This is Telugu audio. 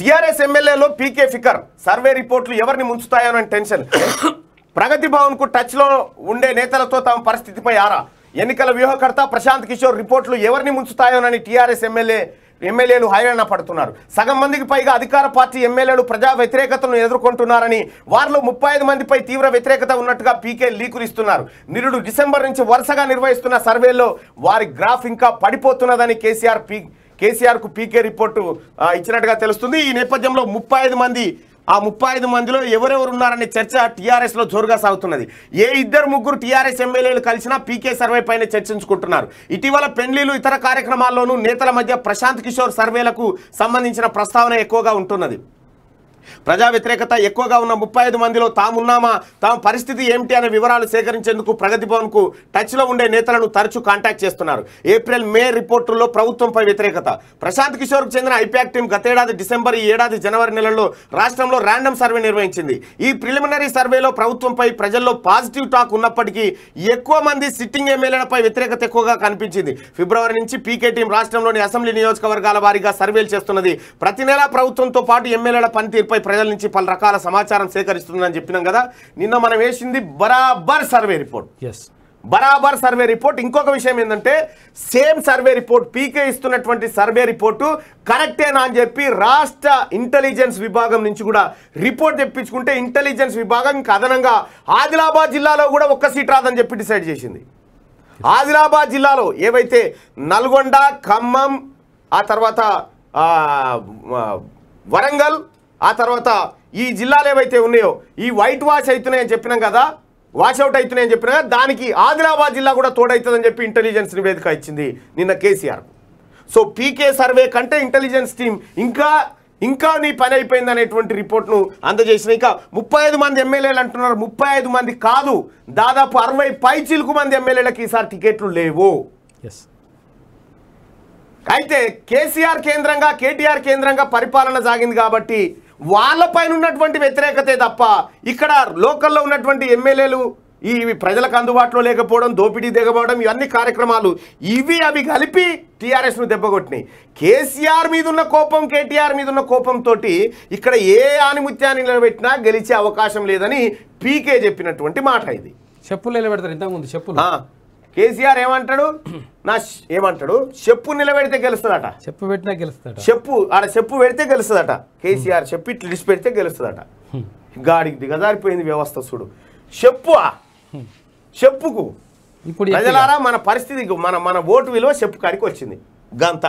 టీఆర్ఎస్ ఎమ్మెల్యేలో పీకే ఫికర్ సర్వే రిపోర్ట్లు ఎవరిని ముంచుతాయోనని టెన్షన్ ప్రగతి భవన్కు టచ్లో ఉండే నేతలతో తమ పరిస్థితిపై ఆరా ఎన్నికల వ్యూహకర్త ప్రశాంత్ కిషోర్ రిపోర్ట్లు ఎవరిని ముంచుతాయోనని టీఆర్ఎస్ ఎమ్మెల్యే ఎమ్మెల్యేలు హైరాణ పడుతున్నారు సగం మందికి పైగా అధికార పార్టీ ఎమ్మెల్యేలు ప్రజా వ్యతిరేకతను ఎదుర్కొంటున్నారని వారిలో ముప్పై ఐదు మందిపై తీవ్ర వ్యతిరేకత ఉన్నట్టుగా పీకే లీకులు ఇస్తున్నారు నిరుడు డిసెంబర్ నుంచి వరుసగా నిర్వహిస్తున్న సర్వేలో వారి గ్రాఫ్ ఇంకా పడిపోతున్నదని కేసీఆర్ పీ కేసీఆర్కు పీకే రిపోర్టు ఇచ్చినట్టుగా తెలుస్తుంది ఈ నేపథ్యంలో ముప్పై మంది ఆ ముప్పై ఐదు మందిలో ఎవరెవరు ఉన్నారనే చర్చ టీఆర్ఎస్లో జోరుగా సాగుతున్నది ఏ ఇద్దరు ముగ్గురు టీఆర్ఎస్ ఎమ్మెల్యేలు కలిసినా పీకే సర్వే పైన చర్చించుకుంటున్నారు ఇటీవల పెళ్లిలు ఇతర కార్యక్రమాల్లోనూ నేతల మధ్య ప్రశాంత్ కిషోర్ సర్వేలకు సంబంధించిన ప్రస్తావన ఎక్కువగా ఉంటున్నది ప్రజా వ్యతిరేకత ఎక్కువగా ఉన్న ముప్పై మందిలో తామున్నామా తాము పరిస్థితి ఏమిటి అనే వివరాలు సేకరించేందుకు ప్రగతి కు టచ్లో ఉండే నేతలను తరచూ కాంటాక్ట్ చేస్తున్నారు ఏప్రిల్ మే రిపోర్టుల్లో ప్రభుత్వంపై వ్యతిరేకత ప్రశాంత్ కిషోర్కు చెందిన ఐపాక్ టీం గతేడాది డిసెంబర్ ఈ ఏడాది జనవరి నెలలో రాష్ట్రంలో ర్యాండమ్ సర్వే నిర్వహించింది ఈ ప్రిలిమినరీ సర్వేలో ప్రభుత్వంపై ప్రజల్లో పాజిటివ్ టాక్ ఉన్నప్పటికీ ఎక్కువ మంది సిట్టింగ్ ఎమ్మెల్యేలపై వ్యతిరేకత ఎక్కువగా కనిపించింది ఫిబ్రవరి నుంచి పీకే టీం రాష్ట్రంలోని అసెంబ్లీ నియోజకవర్గాల వారీగా సర్వేలు చేస్తున్నది ప్రతి నెలా ప్రభుత్వంతో పాటు ఎమ్మెల్యేల పనితీరు దీనిపై ప్రజల నుంచి పలు రకాల సమాచారం సేకరిస్తుందని చెప్పినాం కదా నిన్న మనం వేసింది బరాబర్ సర్వే రిపోర్ట్ ఎస్ బరాబర్ సర్వే రిపోర్ట్ ఇంకొక విషయం ఏంటంటే సేమ్ సర్వే రిపోర్ట్ పీకే ఇస్తున్నటువంటి సర్వే రిపోర్టు కరెక్టేనా అని చెప్పి రాష్ట్ర ఇంటెలిజెన్స్ విభాగం నుంచి కూడా రిపోర్ట్ తెప్పించుకుంటే ఇంటెలిజెన్స్ విభాగం ఇంకా అదనంగా ఆదిలాబాద్ జిల్లాలో కూడా ఒక్క సీట్ రాదని చెప్పి డిసైడ్ చేసింది ఆదిలాబాద్ జిల్లాలో ఏవైతే నల్గొండ ఖమ్మం ఆ తర్వాత వరంగల్ ఆ తర్వాత ఈ జిల్లాలు ఏవైతే ఉన్నాయో ఈ వైట్ వాష్ అవుతున్నాయని చెప్పినాం కదా వాషౌట్ అవుతున్నాయని చెప్పిన దానికి ఆదిలాబాద్ జిల్లా కూడా తోడవుతుందని చెప్పి ఇంటెలిజెన్స్ నివేదిక ఇచ్చింది నిన్న కేసీఆర్ సో పీకే సర్వే కంటే ఇంటెలిజెన్స్ టీం ఇంకా ఇంకా నీ పని అయిపోయింది అనేటువంటి రిపోర్ట్ను అందజేసిన ఇక ముప్పై ఐదు మంది ఎమ్మెల్యేలు అంటున్నారు ముప్పై ఐదు మంది కాదు దాదాపు అరవై పై చిలుకు మంది ఎమ్మెల్యేలకు ఈసారి టికెట్లు లేవు అయితే కేసీఆర్ కేంద్రంగా కేటీఆర్ కేంద్రంగా పరిపాలన సాగింది కాబట్టి వాళ్ళపైన ఉన్నటువంటి వ్యతిరేకతే తప్ప ఇక్కడ లోకల్లో ఉన్నటువంటి ఎమ్మెల్యేలు ఇవి ప్రజలకు అందుబాటులో లేకపోవడం దోపిడీ దిగబడడం ఇవన్నీ కార్యక్రమాలు ఇవి అవి కలిపి టీఆర్ఎస్ను దెబ్బగొట్టినాయి కేసీఆర్ మీద ఉన్న కోపం కేటీఆర్ మీద ఉన్న కోపంతో ఇక్కడ ఏ ఆనిముత్యాన్ని నిలబెట్టినా గెలిచే అవకాశం లేదని పీకే చెప్పినటువంటి మాట ఇది చెప్పులు నిలబెడతారు ఇంతకుముందు చెప్పులు కేసీఆర్ ఏమంటాడు నా ఏమంటాడు చెప్పు నిలబెడితే గెలుస్తుందట చెప్పు పెట్టినా గెలుస్తాడు చెప్పు ఆడ చెప్పు పెడితే గెలుస్తుందట కేసీఆర్ చెప్పు ఇట్లు లిస్ట్ పెడితే గెలుస్తుందట గాడికి దిగజారిపోయింది వ్యవస్థ చూడు చెప్పు చెప్పుకు ఇప్పుడు ప్రజలారా మన పరిస్థితి మన మన ఓటు విలువ చెప్పు కాడికి వచ్చింది గంత